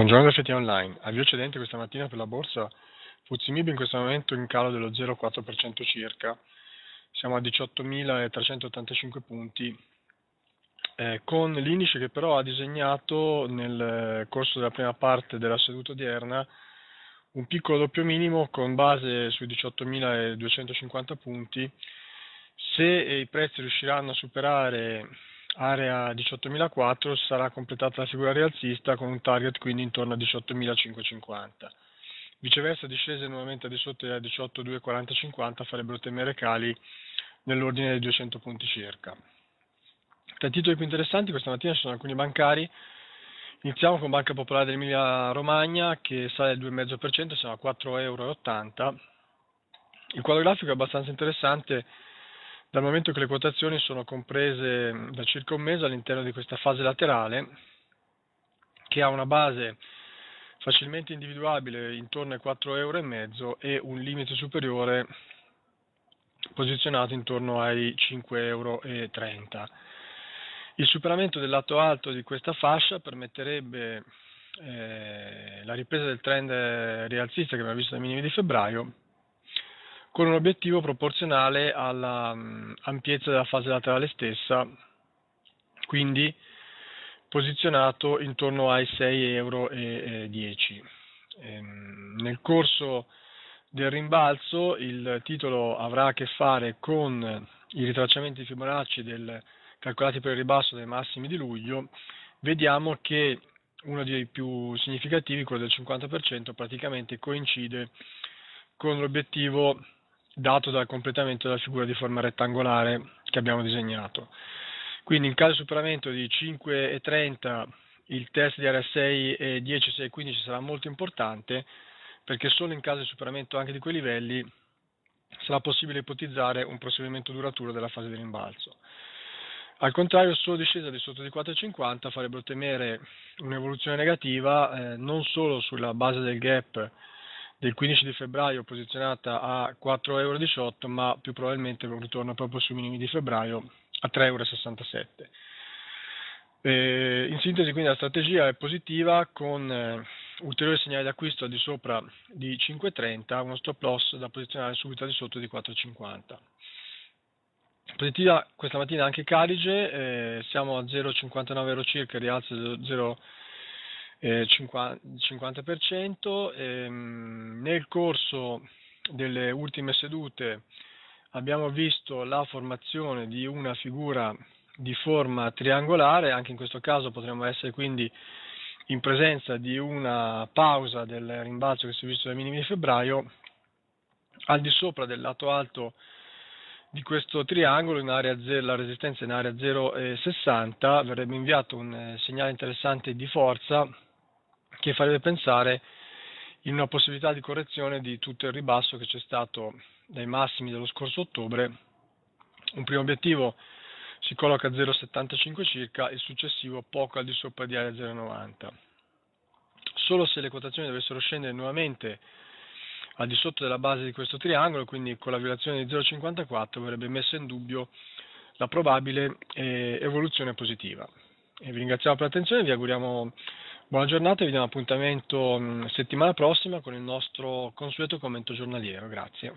Buongiorno FT Online. Avvio cedente questa mattina per la borsa. Fuzzi Mib in questo momento in calo dello 0,4% circa. Siamo a 18.385 punti. Eh, con l'indice che però ha disegnato nel corso della prima parte della seduta odierna un piccolo doppio minimo con base sui 18.250 punti. Se i prezzi riusciranno a superare area 18.004 sarà completata la figura rialzista con un target quindi intorno a 18.550. Viceversa discese nuovamente al di sotto della 18240 farebbero temere cali nell'ordine dei 200 punti circa. Tra i titoli più interessanti questa mattina ci sono alcuni bancari. Iniziamo con Banca Popolare dell'Emilia Romagna che sale al 2,5%, siamo a 4,80 euro. Il quadro grafico è abbastanza interessante dal momento che le quotazioni sono comprese mm, da circa un mese all'interno di questa fase laterale che ha una base facilmente individuabile intorno ai 4,5 euro e un limite superiore posizionato intorno ai 5,30 euro. Il superamento del lato alto di questa fascia permetterebbe eh, la ripresa del trend rialzista che abbiamo visto dai minimi di febbraio con un obiettivo proporzionale all'ampiezza mm, della fase laterale stessa, quindi posizionato intorno ai 6,10 euro. Ehm, nel corso del rimbalzo il titolo avrà a che fare con i ritracciamenti Fibonacci del, calcolati per il ribasso dei massimi di luglio, vediamo che uno dei più significativi, quello del 50%, praticamente coincide con l'obiettivo dato dal completamento della figura di forma rettangolare che abbiamo disegnato. Quindi in caso di superamento di 5,30 il test di RSI e 10,6,15 sarà molto importante perché solo in caso di superamento anche di quei livelli sarà possibile ipotizzare un proseguimento duraturo della fase di rimbalzo. Al contrario, solo discesa di sotto di 4,50 farebbero temere un'evoluzione negativa eh, non solo sulla base del gap del 15 di febbraio posizionata a 4,18 euro, ma più probabilmente un ritorno proprio sui minimi di febbraio a 3,67 euro. Eh, in sintesi quindi la strategia è positiva con eh, ulteriori segnali d'acquisto al di sopra di 5,30, uno stop loss da posizionare subito al di sotto di 4,50. Positiva questa mattina anche Carige, eh, siamo a 0,59 euro circa, rialzo 0,59 50, eh, 50% ehm, nel corso delle ultime sedute abbiamo visto la formazione di una figura di forma triangolare, anche in questo caso potremmo essere quindi in presenza di una pausa del rimbalzo che si è visto dai minimi di febbraio, al di sopra del lato alto di questo triangolo, in area 0, la resistenza in area 0,60, verrebbe inviato un eh, segnale interessante di forza che farebbe pensare in una possibilità di correzione di tutto il ribasso che c'è stato dai massimi dello scorso ottobre. Un primo obiettivo si colloca a 0,75 circa, il successivo poco al di sopra di area 0,90. Solo se le quotazioni dovessero scendere nuovamente al di sotto della base di questo triangolo, quindi con la violazione di 0,54 verrebbe messa in dubbio la probabile eh, evoluzione positiva. E vi ringraziamo per l'attenzione e vi auguriamo Buona giornata, vi diamo appuntamento settimana prossima con il nostro consueto commento giornaliero. Grazie.